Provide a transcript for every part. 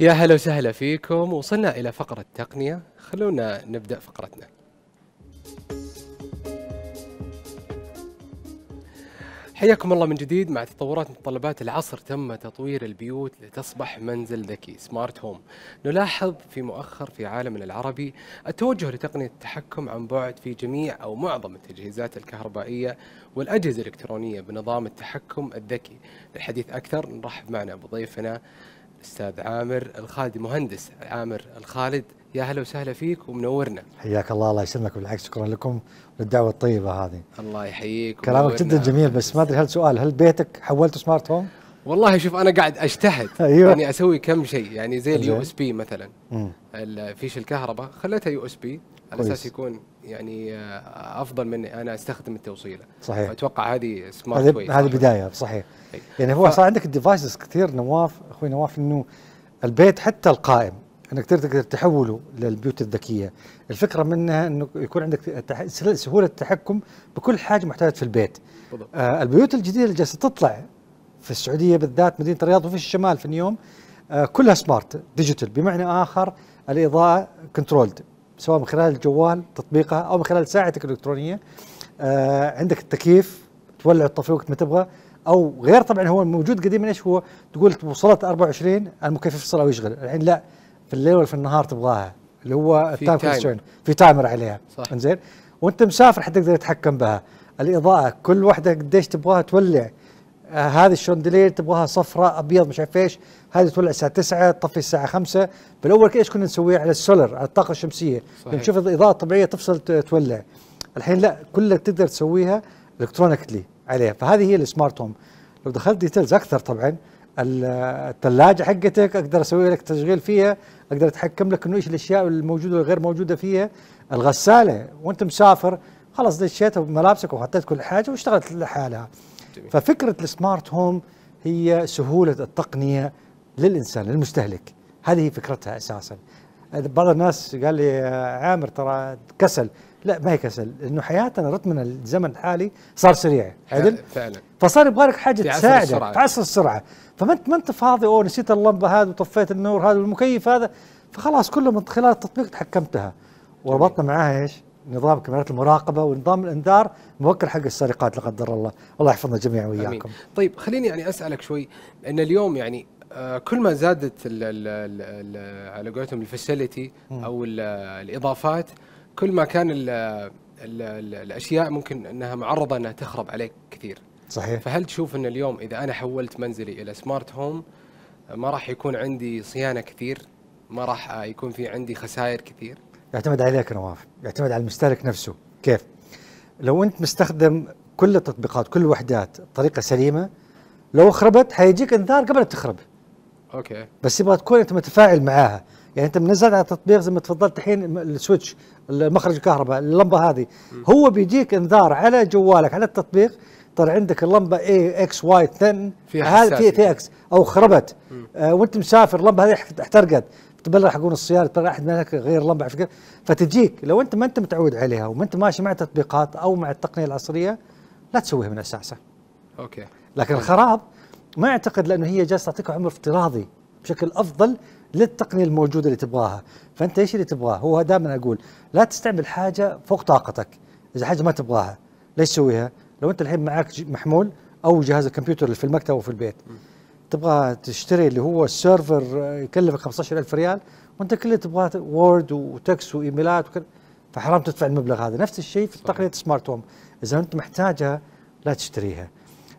يا هلا وسهلا فيكم وصلنا إلى فقرة تقنية خلونا نبدأ فقرتنا حياكم الله من جديد مع تطورات متطلبات العصر تم تطوير البيوت لتصبح منزل ذكي سمارت هوم نلاحظ في مؤخر في عالمنا العربي التوجه لتقنية التحكم عن بعد في جميع أو معظم التجهيزات الكهربائية والأجهزة الإلكترونية بنظام التحكم الذكي للحديث أكثر نرحب معنا بضيفنا الاستاذ عامر الخالدي مهندس عامر الخالد يا اهلا وسهلا فيك ومنورنا حياك الله الله يسلمك بالعكس شكرا لكم للدعوه الطيبه هذه الله يحييك كلامك جدا جميل بس ما ادري هل سؤال هل بيتك حولته سمارت هوم؟ والله شوف انا قاعد اجتهد أيوة. يعني اسوي كم شيء يعني زي اليو اس بي مثلا فيش الفيش الكهرباء خليتها يو اس بي على اساس يكون يعني آه، افضل من انا استخدم التوصيله صحيح اتوقع هذه سمارت هذه هذه بدايه صحيح هي. طيب. يعني هو ف... صار عندك الديفايسز كثير نواف اخوي نواف انه البيت حتى القائم انك تقدر تحوله للبيوت الذكيه الفكره منها انه يكون عندك سهوله التحكم بكل حاجه محتاجه في البيت بالضبط. آه البيوت الجديده اللي جالسه تطلع في السعوديه بالذات مدينه الرياض وفي الشمال في اليوم آه كلها سمارت ديجيتال بمعنى اخر الاضاءه كنترولد سواء من خلال الجوال تطبيقها او من خلال ساعتك الالكترونيه آه عندك التكييف تولع الطفي وقت ما تبغى او غير طبعا هو موجود قديما ايش هو تقول وصلت 24 المكيف يفصل او يشغل الحين لا في الليل ولا في النهار تبغاها اللي هو التايم تايم. في تايمر عليها صح انزين وانت مسافر حتقدر تتحكم بها الاضاءه كل واحده قديش تبغاها تولع آه هذه الشندلير تبغاها صفراء ابيض مش عارف ايش هذه تولع الساعه 9 تطفي الساعه 5 بالاول ايش كنا نسويها على السولر على الطاقه الشمسيه صحيح. نشوف الاضاءه الطبيعيه تفصل تولع الحين لا كلها تقدر تسويها الكترونيكلي عليها فهذه هي السمارت هوم لو دخلت ديتيلز اكثر طبعا الثلاجه حقتك اقدر اسوي لك تشغيل فيها اقدر اتحكم لك انه ايش الاشياء الموجوده والغير موجوده فيها الغساله وانت مسافر خلاص دشيتها بملابسك وحطيت كل حاجه واشتغلت لحالها جميل. ففكره السمارت هوم هي سهوله التقنيه للانسان للمستهلك هذه فكرتها اساسا بعض الناس قال لي عامر ترى كسل لا ما هي كسل لانه حياتنا رتمنا الزمن الحالي صار سريع عدل فعلا فصار يبغى لك حاجه تساعده في عصر السرعه فما انت ما انت فاضي او نسيت اللمبه هذه وطفيت النور هذا والمكيف هذا فخلاص كله من خلال التطبيق تحكمتها وربطنا معاها ايش؟ نظام كاميرات المراقبه ونظام الانذار موكل حق السرقات لا قدر الله، الله يحفظنا جميعا واياكم. طيب خليني يعني اسالك شوي ان اليوم يعني آه، كل ما زادت الـ الـ الـ على قولتهم الفاسيلتي او الاضافات كل ما كان الـ الـ الـ الاشياء ممكن انها معرضه انها تخرب عليك كثير. صحيح. فهل تشوف ان اليوم اذا انا حولت منزلي الى سمارت آه، هوم ما راح يكون عندي صيانه كثير؟ ما راح آه، يكون في عندي خسائر كثير؟ يعتمد عليك نواف يعتمد على المستهلك نفسه كيف لو انت مستخدم كل التطبيقات كل الوحدات بطريقه سليمه لو خربت حيجيك انذار قبل تخرب اوكي بس يبغى تكون انت متفاعل معاها يعني انت منزل على التطبيق زي ما تفضلت الحين السويتش المخرج الكهرباء اللمبه هذه هو بيجيك انذار على جوالك على التطبيق طلع عندك اللمبه اي اكس واي 10 في اكس يعني. او خربت آه وانت مسافر اللمبه هذه احترقت راح يقول الصيانة تبلع احد مالك غير لمبه فكرة فتجيك لو انت ما انت متعود عليها وما انت ماشي مع التطبيقات او مع التقنيه العصريه لا تسويها من اساسها. اوكي. لكن طيب. الخراب ما اعتقد لانه هي جالسه تعطيك عمر افتراضي بشكل افضل للتقنيه الموجوده اللي تبغاها، فانت ايش اللي تبغاه؟ هو دائما اقول لا تستعمل حاجه فوق طاقتك، اذا حاجه ما تبغاها ليش تسويها؟ لو انت الحين معك محمول او جهاز الكمبيوتر اللي في المكتب او في البيت. م. تبغى تشتري اللي هو السيرفر يكلفك 15000 ريال وانت كله تبغى وورد وتكس وايميلات وكذا فحرام تدفع المبلغ هذا نفس الشيء في تقنيه سمارت هوم اذا انت محتاجها لا تشتريها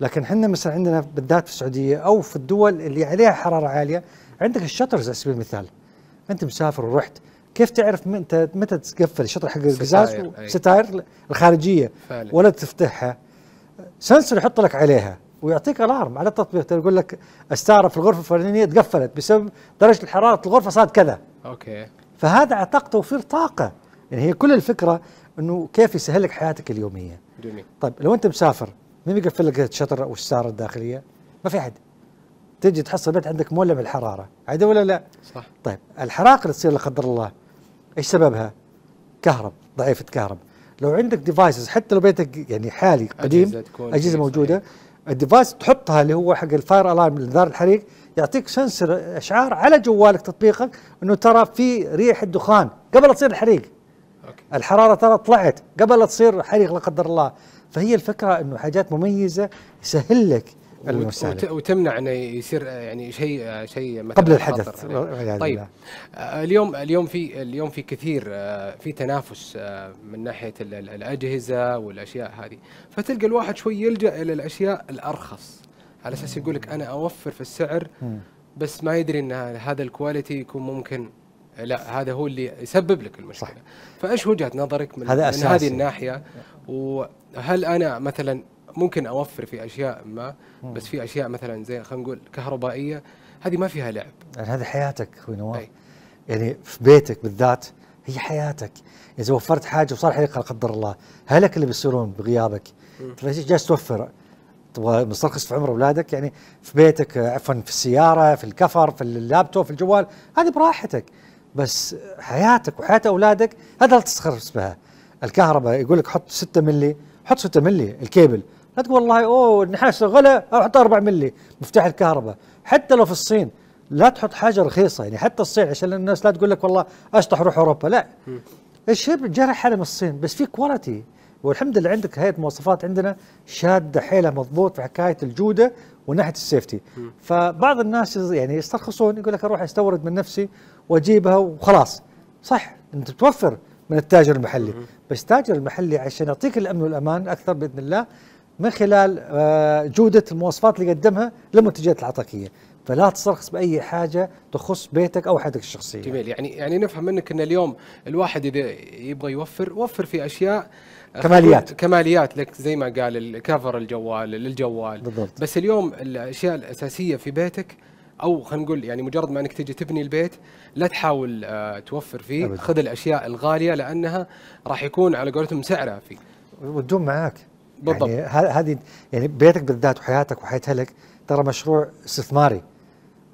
لكن احنا مثلا عندنا بالذات في السعوديه او في الدول اللي عليها حراره عاليه عندك الشطرز على سبيل المثال انت مسافر ورحت كيف تعرف متى متى تقفل الشطر حق القزاز ستاير الخارجيه فعلا. ولا تفتحها سنسر يحط لك عليها ويعطيك الارم على التطبيق يقول لك الستاره في الغرفه الفلانيه اتقفلت بسبب درجه الحراره الغرفه صارت كذا اوكي فهذا اعتقد توفير طاقه يعني هي كل الفكره انه كيف يسهل لك حياتك اليوميه جميل طيب لو انت مسافر مين بيقفل لك الشطر او الساره الداخليه ما في احد تجي تحصل البيت عندك مولع بالحراره عادي ولا لا صح طيب الحرائق اللي تصير لا قدر الله ايش سببها كهرب ضعيفه كهرب لو عندك ديفايسز حتى لو بيتك يعني حالي قديم اجهزه, أجهزة موجوده صحيح. الديفايس تحطها اللي هو حق الفاير الارم انذار الحريق يعطيك سنسر اشعار على جوالك تطبيقك انه ترى في ريح الدخان قبل تصير الحريق أوكي. الحراره ترى طلعت قبل تصير حريق لا قدر الله فهي الفكره انه حاجات مميزه يسهل لك وت... وتمنع انه يصير آه، يعني شيء آه، شيء قبل الحدث يعني طيب آه اليوم اليوم في اليوم في كثير آه في تنافس آه من ناحيه الاجهزه والاشياء هذه فتلقى الواحد شوي يلجا الى الاشياء الارخص على اساس يقول لك انا اوفر في السعر بس ما يدري ان هذا الكواليتي يكون ممكن لا هذا هو اللي يسبب لك المشكله صح. فايش وجهه نظرك من, هذا من هذه الناحيه وهل انا مثلا ممكن اوفر في اشياء ما بس في اشياء مثلا زي خلينا نقول كهربائيه هذه ما فيها لعب يعني هذه حياتك اخوي نواف يعني في بيتك بالذات هي حياتك اذا وفرت حاجه وصار حريق لا قدر الله هلك اللي بيصيرون بغيابك طيب، جالس توفر تبغى مسترخص في عمر اولادك يعني في بيتك عفوا في السياره في الكفر في اللابتوب في الجوال هذه براحتك بس حياتك وحياه اولادك هذا لا تسترخص بها الكهرباء يقول لك حط 6 ملي حط 6 ملي الكيبل لا تقول والله اوه النحاس غلى او 4 ملي مفتاح الكهرباء حتى لو في الصين لا تحط حاجه رخيصه يعني حتى الصين عشان الناس لا تقول لك والله اشطح روح اوروبا لا الشيب جرح حاله من الصين بس في كواليتي والحمد لله عندك هيئه مواصفات عندنا شاده حيلها مضبوط في حكايه الجوده وناحيه السيفتي فبعض الناس يعني يسترخصون يقول لك اروح استورد من نفسي واجيبها وخلاص صح انت بتوفر من التاجر المحلي بس التاجر المحلي عشان يعطيك الامن والامان اكثر باذن الله من خلال آه، جودة المواصفات اللي قدمها للمنتجات العطاقيه فلا تصرخص باي حاجه تخص بيتك او حياتك الشخصيه. جميل يعني يعني نفهم منك ان اليوم الواحد اذا يبغى يوفر وفر في اشياء آه، كماليات كماليات لك زي ما قال الكفر الجوال للجوال بالضبط بس اليوم الاشياء الاساسيه في بيتك او خلينا نقول يعني مجرد ما انك تجي تبني البيت لا تحاول آه، توفر فيه خذ الاشياء الغاليه لانها راح يكون على قولتهم سعرها فيه. وتدوم معاك بالضبط يعني هذه يعني بيتك بالذات وحياتك وحياه اهلك ترى مشروع استثماري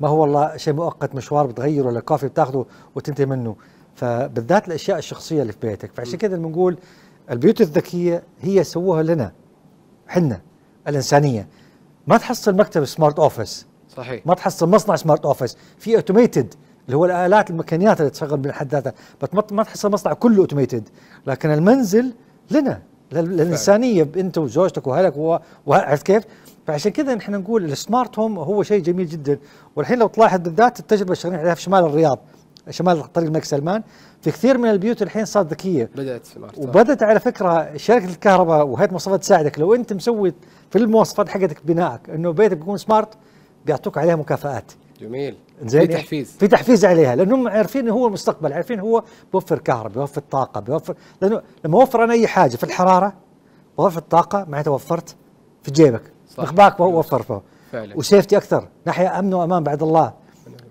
ما هو والله شيء مؤقت مشوار بتغيره ولا كافي بتاخذه وتنتهي منه فبالذات الاشياء الشخصيه اللي في بيتك فعشان كذا بنقول البيوت الذكيه هي سووها لنا حنا الانسانيه ما تحصل مكتب سمارت اوفيس صحيح ما تحصل مصنع سمارت اوفيس في اوتوميتد اللي هو الالات المكنيات اللي تشغل بحد ذاتها بس ما تحصل مصنع كله اوتوميتد لكن المنزل لنا للانسانيه انت وزوجتك واهلك وعرفت كيف؟ فعشان كذا نحن نقول السمارت هوم هو شيء جميل جدا والحين لو تلاحظ بالذات التجربه اللي شغالين عليها في شمال الرياض شمال طريق الملك سلمان في كثير من البيوت الحين صارت ذكيه بدات سمارت وبدات على فكره شركه الكهرباء وهيئه المواصفات تساعدك لو انت مسوي في المواصفات حقتك بنائك انه بيتك بيكون سمارت بيعطوك عليها مكافآت جميل زين في تحفيز في تحفيز عليها لانهم عارفين هو المستقبل عارفين هو بيوفر كهرباء بيوفر طاقه بيوفر لانه لما اوفر انا اي حاجه في الحراره وفر الطاقه معناته وفرت في جيبك مخباك وفر فيه فعلا وسيفتي اكثر ناحيه امن وامان بعد الله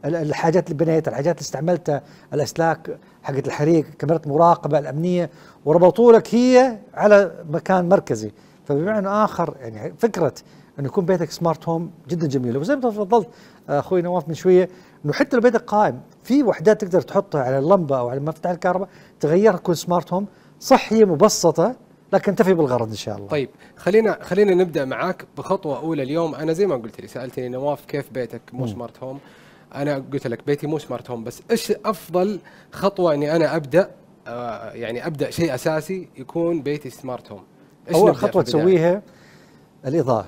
الحاجات اللي بنيتها الحاجات اللي استعملتها الاسلاك حقت الحريق كاميرات مراقبه الامنيه وربطوا لك هي على مكان مركزي فبمعنى اخر يعني فكره انه يكون بيتك سمارت هوم جدا جميله وزي ما تفضلت اخوي نواف من شويه انه حتى لو بيتك قائم في وحدات تقدر تحطها على اللمبه او على مفتاح الكهرباء تغيرها تكون سمارت هوم صحيه مبسطه لكن تفي بالغرض ان شاء الله. طيب خلينا خلينا نبدا معاك بخطوه اولى اليوم انا زي ما قلت لي سالتني نواف كيف بيتك مو سمارت هوم؟ انا قلت لك بيتي مو سمارت هوم بس ايش افضل خطوه اني انا ابدا آه، يعني ابدا شيء اساسي يكون بيتي سمارت هوم؟ اول خطوه تسويها الاضاءه.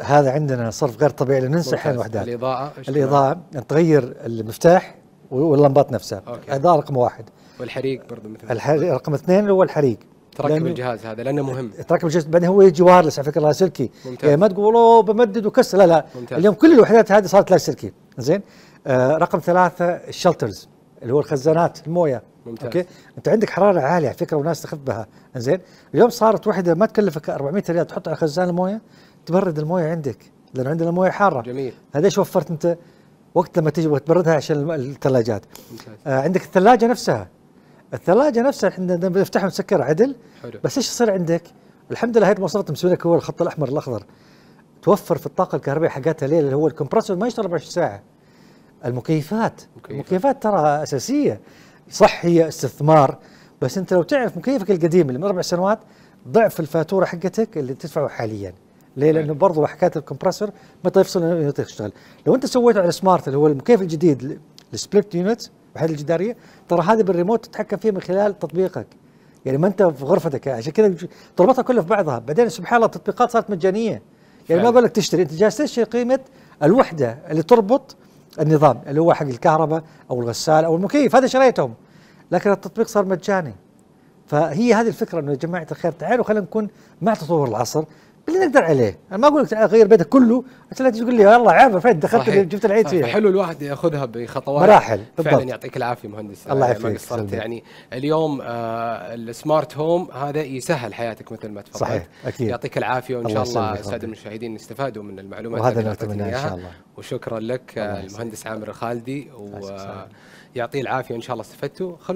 هذا عندنا صرف غير طبيعي لننسى حين الوحدات الاضاءه الاضاءه تغير المفتاح واللمبات نفسها هذا رقم واحد والحريق برضه مثل الحريق رقم اثنين هو الحريق تركب الجهاز هذا لانه مهم تركب الجهاز بعدين هو يجي وايرلس على فكره لاسلكي ممتاز. يعني ما تقول اوه بمدد وكسر لا لا ممتاز. اليوم كل الوحدات هذه صارت لاسلكي زين آه رقم ثلاثه الشلترز اللي هو الخزانات المويه ممتاز اوكي انت عندك حراره عاليه على فكره وناس تخف بها زين اليوم صارت وحده ما تكلفك 400 ريال تحطها على خزان المويه تبرد المويه عندك لان عندنا مويه حاره جميل هذا ايش وفرت انت وقت لما تجي وتبردها عشان الثلاجات آه عندك الثلاجه نفسها الثلاجه نفسها احنا نفتحها مسكر عدل حلو. بس ايش يصير عندك الحمد لله هيئه المواصلات لك هو الخط الاحمر الاخضر توفر في الطاقه الكهربائيه حقتها ليه اللي هو الكمبرسور ما يشتغل 24 ساعه المكيفات مكيفة. المكيفات ترى اساسيه صح هي استثمار بس انت لو تعرف مكيفك القديم اللي من اربع سنوات ضعف الفاتوره حقتك اللي تدفعه حاليا ليه؟ لانه برضه حكايه الكمبرسر متى يفصل متى يشتغل لو انت سويته على السمارت اللي هو المكيف الجديد السبليت يونت وحده الجداريه ترى هذه بالريموت تتحكم فيه من خلال تطبيقك يعني ما انت في غرفتك عشان كذا تربطها كلها في بعضها بعدين سبحان الله التطبيقات صارت مجانيه يعني ما اقول لك تشتري انت جالس تشتري قيمه الوحده اللي تربط النظام اللي هو حق الكهرباء او الغساله او المكيف هذا شريتهم لكن التطبيق صار مجاني فهي هذه الفكره انه يا جماعه الخير تعالوا خلينا نكون مع تطور العصر اللي نقدر عليه انا ما اقول لك غير بيتك كله عشان لا تجي تقول لي يلا عارفه فين دخلت جبت العيد فيه. حلو الواحد ياخذها بخطوات مراحل بالضبط. فعلا يعطيك العافيه مهندس الله آه، يعافيك ما قصرت يعني اليوم آه السمارت هوم هذا يسهل حياتك مثل ما تفضلت صحيح اكيد يعطيك العافيه وان شاء الله الساده المشاهدين استفادوا من المعلومات وهذا اللي نتمناه ان شاء الله وشكرا لك آه، المهندس عامر الخالدي ويعطيه العافيه ان شاء الله استفدتوا خلونا